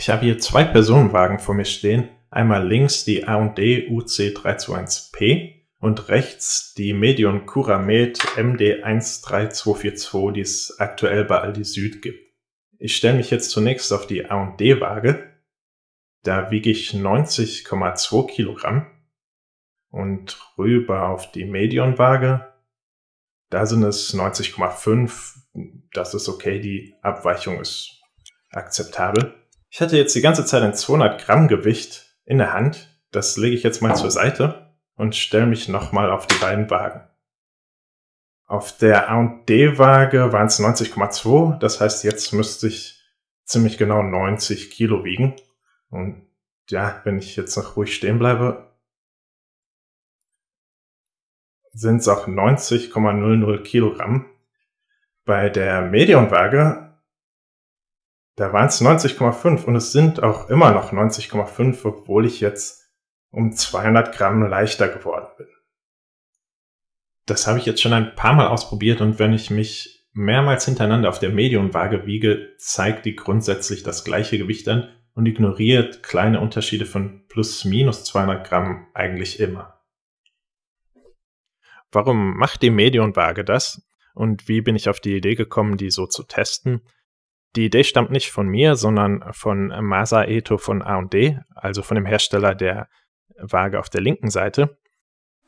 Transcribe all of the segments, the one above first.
Ich habe hier zwei Personenwagen vor mir stehen. Einmal links die A&D UC321P und rechts die Medion Curamed MD13242, die es aktuell bei Aldi Süd gibt. Ich stelle mich jetzt zunächst auf die A&D-Waage. Da wiege ich 90,2 Kilogramm. Und rüber auf die Medion-Waage. Da sind es 90,5. Das ist okay, die Abweichung ist akzeptabel. Ich hatte jetzt die ganze Zeit ein 200 Gramm Gewicht in der Hand. Das lege ich jetzt mal zur Seite und stelle mich nochmal auf die beiden Wagen. Auf der A&D-Waage waren es 90,2. Das heißt, jetzt müsste ich ziemlich genau 90 Kilo wiegen. Und ja, wenn ich jetzt noch ruhig stehen bleibe, sind es auch 90,00 Kilogramm. Bei der Medium-Waage da waren es 90,5 und es sind auch immer noch 90,5, obwohl ich jetzt um 200 Gramm leichter geworden bin. Das habe ich jetzt schon ein paar Mal ausprobiert und wenn ich mich mehrmals hintereinander auf der Mediumwaage wiege, zeigt die grundsätzlich das gleiche Gewicht an und ignoriert kleine Unterschiede von plus minus 200 Gramm eigentlich immer. Warum macht die Mediumwaage das? Und wie bin ich auf die Idee gekommen, die so zu testen? Die Idee stammt nicht von mir, sondern von Masa Eto von A&D, also von dem Hersteller der Waage auf der linken Seite.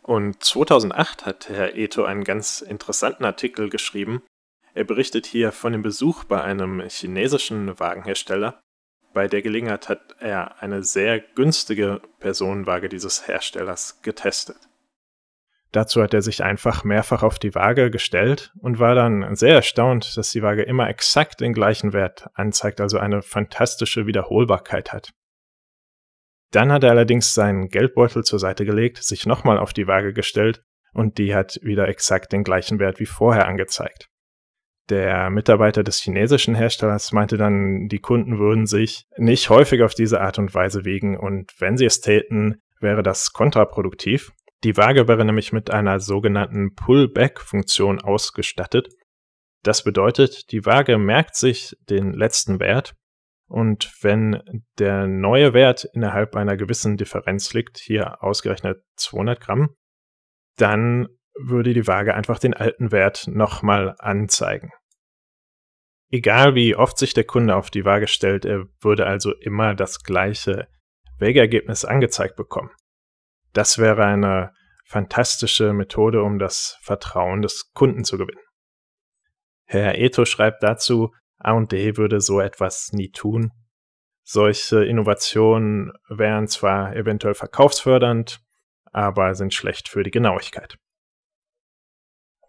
Und 2008 hat Herr Eto einen ganz interessanten Artikel geschrieben. Er berichtet hier von dem Besuch bei einem chinesischen Wagenhersteller. Bei der Gelegenheit hat er eine sehr günstige Personenwaage dieses Herstellers getestet. Dazu hat er sich einfach mehrfach auf die Waage gestellt und war dann sehr erstaunt, dass die Waage immer exakt den gleichen Wert anzeigt, also eine fantastische Wiederholbarkeit hat. Dann hat er allerdings seinen Geldbeutel zur Seite gelegt, sich nochmal auf die Waage gestellt und die hat wieder exakt den gleichen Wert wie vorher angezeigt. Der Mitarbeiter des chinesischen Herstellers meinte dann, die Kunden würden sich nicht häufig auf diese Art und Weise wiegen und wenn sie es täten, wäre das kontraproduktiv, die Waage wäre nämlich mit einer sogenannten Pullback-Funktion ausgestattet. Das bedeutet, die Waage merkt sich den letzten Wert und wenn der neue Wert innerhalb einer gewissen Differenz liegt, hier ausgerechnet 200 Gramm, dann würde die Waage einfach den alten Wert nochmal anzeigen. Egal wie oft sich der Kunde auf die Waage stellt, er würde also immer das gleiche Wägeergebnis angezeigt bekommen. Das wäre eine fantastische Methode, um das Vertrauen des Kunden zu gewinnen. Herr Eto schreibt dazu, AD würde so etwas nie tun. Solche Innovationen wären zwar eventuell verkaufsfördernd, aber sind schlecht für die Genauigkeit.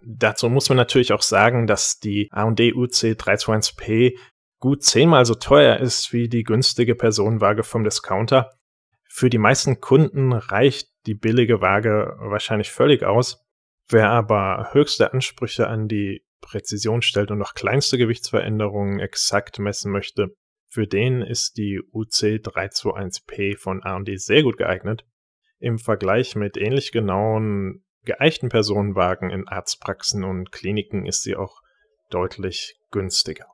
Dazu muss man natürlich auch sagen, dass die AD UC321P gut zehnmal so teuer ist wie die günstige Personenwaage vom Discounter. Für die meisten Kunden reicht die billige Waage wahrscheinlich völlig aus. Wer aber höchste Ansprüche an die Präzision stellt und auch kleinste Gewichtsveränderungen exakt messen möchte, für den ist die UC321P von AMD sehr gut geeignet. Im Vergleich mit ähnlich genauen geeichten Personenwagen in Arztpraxen und Kliniken ist sie auch deutlich günstiger.